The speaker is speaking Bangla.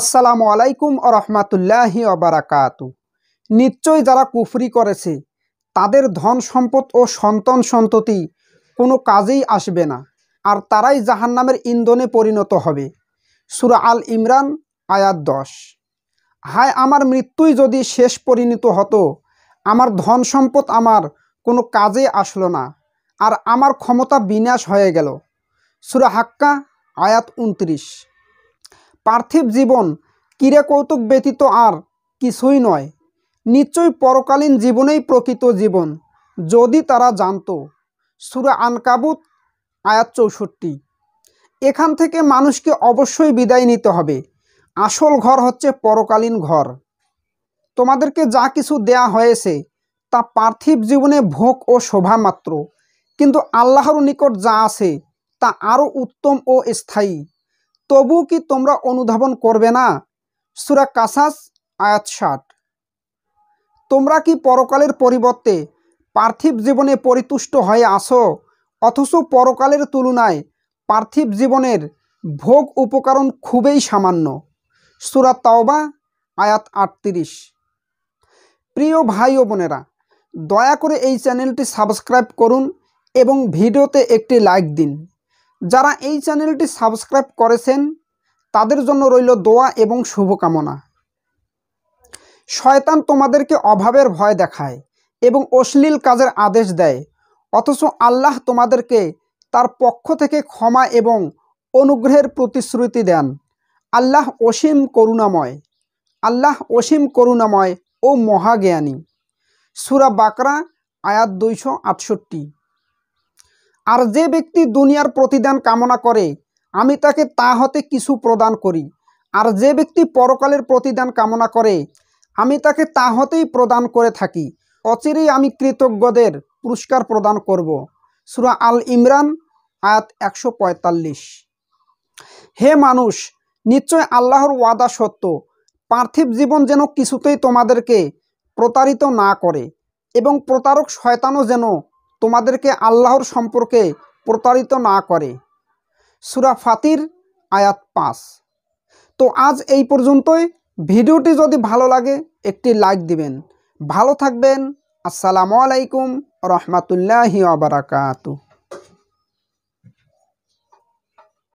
আসসালামু আলাইকুম রহমাতুল্লাহি অবরাকাতু নিশ্চয় যারা কুফরি করেছে তাদের ধন সম্পদ ও সন্তান সন্ততি কোনো কাজেই আসবে না আর তারাই জাহান্নামের ইন্ধনে পরিণত হবে সুরা আল ইমরান আয়াত দশ হায় আমার মৃত্যুই যদি শেষ পরিণত হতো আমার ধন সম্পদ আমার কোনো কাজে আসলো না আর আমার ক্ষমতা বিনাশ হয়ে গেল সুরা হাক্কা আয়াত উনত্রিশ পার্থিব জীবন ক্রীড়া কৌতুক ব্যতীত আর কিছুই নয় নিশ্চয়ই পরকালীন জীবনেই প্রকৃত জীবন যদি তারা জানত সুরা আনকাবুত আয়াত চৌষট্টি এখান থেকে মানুষকে অবশ্যই বিদায় নিতে হবে আসল ঘর হচ্ছে পরকালীন ঘর তোমাদেরকে যা কিছু দেয়া হয়েছে তা পার্থিব জীবনে ভোগ ও শোভা মাত্র কিন্তু আল্লাহর নিকট যা আছে তা আরও উত্তম ও স্থায়ী তবু কি তোমরা অনুধাবন করবে না সুরা কাসাস আয়াত ষাট তোমরা কি পরকালের পরিবর্তে পার্থিব জীবনে পরিতুষ্ট হয়ে আসো অথচ পরকালের তুলনায় পার্থিব জীবনের ভোগ উপকরণ খুবই সামান্য সুরা তাওবা আয়াত আটত্রিশ প্রিয় ভাই ও বোনেরা দয়া করে এই চ্যানেলটি সাবস্ক্রাইব করুন এবং ভিডিওতে একটি লাইক দিন যারা এই চ্যানেলটি সাবস্ক্রাইব করেছেন তাদের জন্য রইল দোয়া এবং শুভকামনা শয়তান তোমাদেরকে অভাবের ভয় দেখায় এবং অশ্লীল কাজের আদেশ দেয় অথচ আল্লাহ তোমাদেরকে তার পক্ষ থেকে ক্ষমা এবং অনুগ্রহের প্রতিশ্রুতি দেন আল্লাহ অসীম করুণাময় আল্লাহ অসীম করুণাময় ও মহাজ্ঞানী সুরা বাকরা আয়াত দুইশো আটষট্টি আর যে ব্যক্তি দুনিয়ার প্রতিদান কামনা করে আমি তাকে তা হতে কিছু প্রদান করি আর যে ব্যক্তি পরকালের প্রতিদান কামনা করে আমি তাকে তা হতেই প্রদান করে থাকি অচিরেই আমি কৃতজ্ঞদের পুরস্কার প্রদান করব সুরা আল ইমরান আয়াত একশো পঁয়তাল্লিশ হে মানুষ নিশ্চয় আল্লাহর ওয়াদা সত্য পার্থিব জীবন যেন কিছুতেই তোমাদেরকে প্রতারিত না করে এবং প্রতারক শয়তানও যেন তোমাদেরকে আল্লাহর সম্পর্কে প্রতারিত না করে সুরা ফাতির আয়াত পাঁচ তো আজ এই পর্যন্তই ভিডিওটি যদি ভালো লাগে একটি লাইক দিবেন ভালো থাকবেন আসসালামু আলাইকুম রহমতুল্লাহি আবরাকাতু